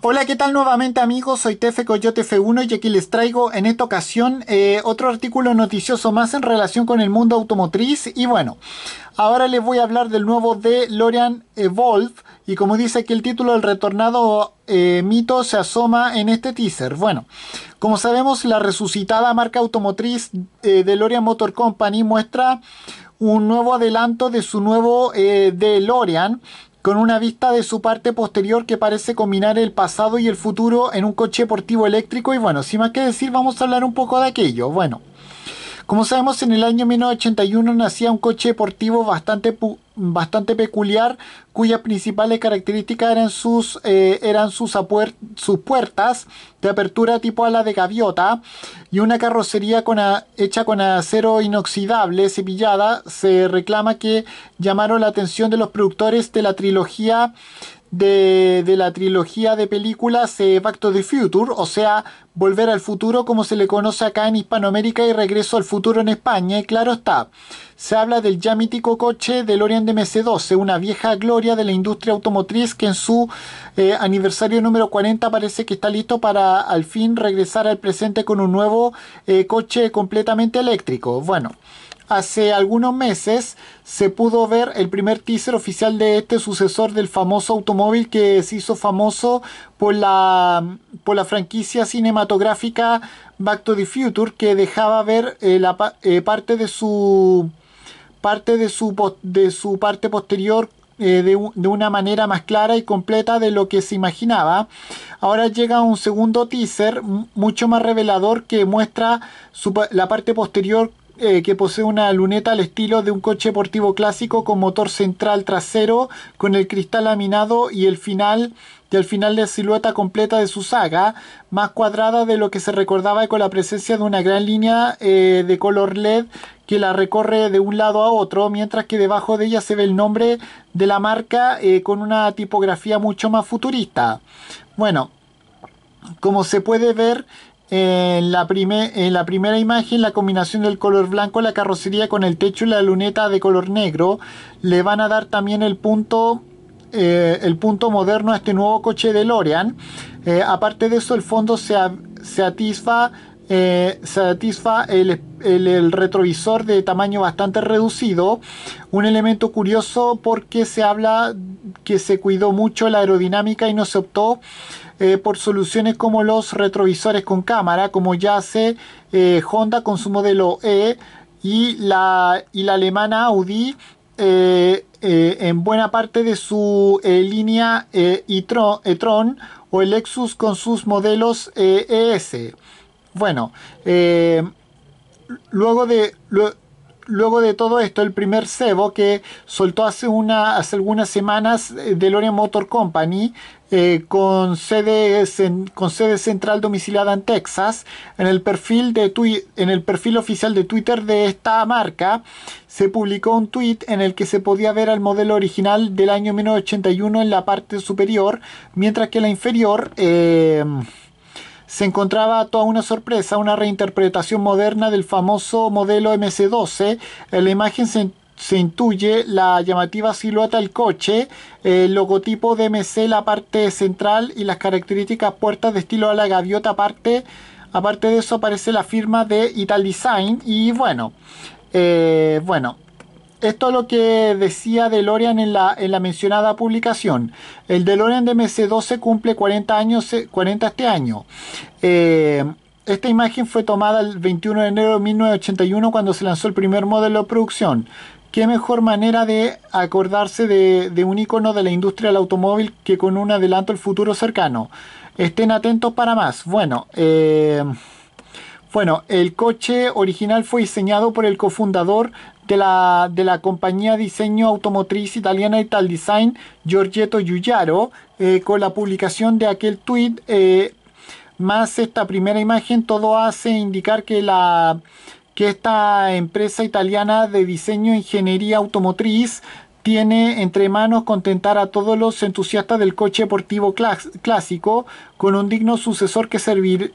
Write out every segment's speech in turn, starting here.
Hola, ¿qué tal nuevamente amigos? Soy Tefe Coyote F1 y aquí les traigo en esta ocasión eh, otro artículo noticioso más en relación con el mundo automotriz y bueno, ahora les voy a hablar del nuevo de Evolve y como dice aquí el título, el retornado eh, mito se asoma en este teaser. Bueno, como sabemos la resucitada marca automotriz eh, de Lorian Motor Company muestra un nuevo adelanto de su nuevo DeLorean con una vista de su parte posterior que parece combinar el pasado y el futuro en un coche deportivo eléctrico y bueno, sin más que decir vamos a hablar un poco de aquello. Bueno, como sabemos, en el año 1981 nacía un coche deportivo bastante, bastante peculiar, cuyas principales características eran sus, eh, eran sus, sus, puertas de apertura tipo ala de gaviota y una carrocería con hecha con acero inoxidable cepillada. Se reclama que llamaron la atención de los productores de la trilogía de, la trilogía de películas eh, Back to the Future, o sea, Volver al Futuro como se le conoce acá en Hispanoamérica y Regreso al Futuro en España, y claro está, se habla del ya mítico coche de mc 12 una vieja gloria de la industria automotriz que en su eh, aniversario número 40 parece que está listo para al fin regresar al presente con un nuevo eh, coche completamente eléctrico. Bueno, hace algunos meses se pudo ver el primer teaser oficial de este sucesor del famoso automóvil que se hizo famoso por la, la franquicia cinematográfica Back to the Future que dejaba ver eh, la, eh, parte de su parte de su, de su parte posterior eh, de, una manera más clara y completa de lo que se imaginaba. Ahora llega un segundo teaser mucho más revelador que muestra la parte posterior eh, que posee una luneta al estilo de un coche deportivo clásico con motor central trasero, con el cristal laminado y el final y al final de silueta completa de su saga, más cuadrada de lo que se recordaba y con la presencia de una gran línea eh, de color LED que la recorre de un lado a otro, mientras que debajo de ella se ve el nombre de la marca eh, con una tipografía mucho más futurista. Bueno, como se puede ver, en la, la, primera imagen, la combinación del color blanco, la carrocería con el techo y la luneta de color negro le van a dar también el punto, eh, el punto moderno a este nuevo coche de Lorean. Eh, aparte de eso, el fondo se, se atisfa eh, satisfa el, retrovisor de tamaño bastante reducido. Un elemento curioso porque se habla que se cuidó mucho la aerodinámica y no se optó eh, por soluciones como los retrovisores con cámara, como ya hace eh, Honda con su modelo E y la, alemana Audi. en buena parte de su línea e o el Lexus con sus modelos ES. E bueno, eh, luego, de, luego de todo esto, el primer cebo que soltó hace, una, hace algunas semanas eh, DeLorean Motor Company, eh, con, sede, con sede central domiciliada en Texas. En el, perfil de en el perfil oficial de Twitter de esta marca se publicó un tweet en el que se podía ver al modelo original del año 1981 en la parte superior, mientras que la inferior se encontraba toda una sorpresa, una reinterpretación moderna del famoso modelo MC12. En eh, la imagen se, intuye la llamativa silueta del coche, el logotipo de MC la parte central y las características puertas de estilo a la gaviota aparte. Aparte de eso aparece la firma de Ital Design y bueno, eh, bueno, esto es lo que decía DeLorean en la, en la mencionada publicación. El DeLorean de 12 cumple 40 años 40 eh, este año. Eh, esta imagen fue tomada el 21 de enero de 1981 cuando se lanzó el primer modelo de producción. Qué mejor manera de acordarse de, un icono de la industria del automóvil que con un adelanto al futuro cercano. Estén atentos para más. Bueno, eh, bueno, el coche original fue diseñado por el cofundador de la, de la compañía diseño automotriz italiana Ital Design, Giorgetto Giugiaro, eh, con la publicación de aquel tweet eh, más esta primera imagen, todo hace indicar que la que esta empresa italiana de diseño e ingeniería automotriz tiene entre manos contentar a todos los entusiastas del coche deportivo clásico con un digno sucesor que servir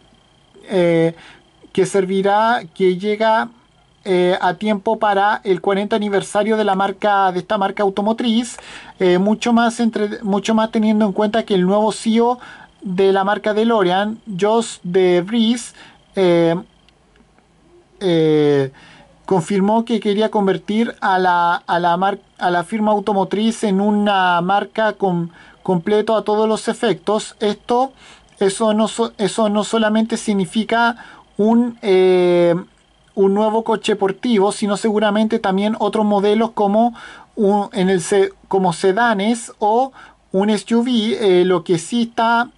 eh, que servirá que llega eh, a tiempo para el 40 aniversario de la marca de esta marca automotriz eh, mucho más entre mucho más teniendo en cuenta que el nuevo CEO de la marca de Lorian Joss de Vries eh, confirmó que quería convertir a la, a la, a la firma automotriz en una marca con, completo a todos los efectos esto eso no, eso no solamente significa un un nuevo coche deportivo, sino seguramente también otros modelos como, un, en el, como sedanes o un SUV, eh, lo que sí está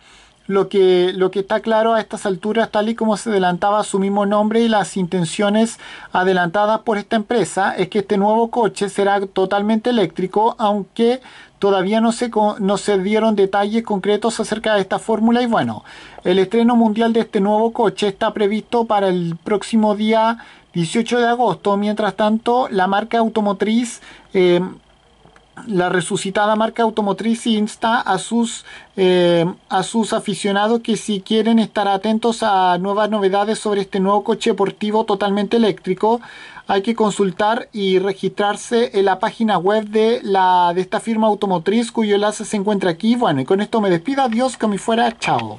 lo que, lo que está claro a estas alturas, tal y como se adelantaba su mismo nombre y las intenciones adelantadas por esta empresa, es que este nuevo coche será totalmente eléctrico, aunque todavía no se, no se dieron detalles concretos acerca de esta fórmula y bueno, el estreno mundial de este nuevo coche está previsto para el próximo día 18 de agosto. Mientras tanto, la marca automotriz... Eh, la resucitada marca automotriz insta a sus, eh, a sus aficionados que si quieren estar atentos a nuevas novedades sobre este nuevo coche deportivo totalmente eléctrico, hay que consultar y registrarse en la página web de, la, de esta firma automotriz cuyo enlace se encuentra aquí. Bueno, y con esto me despido. Adiós, que me fuera. Chao.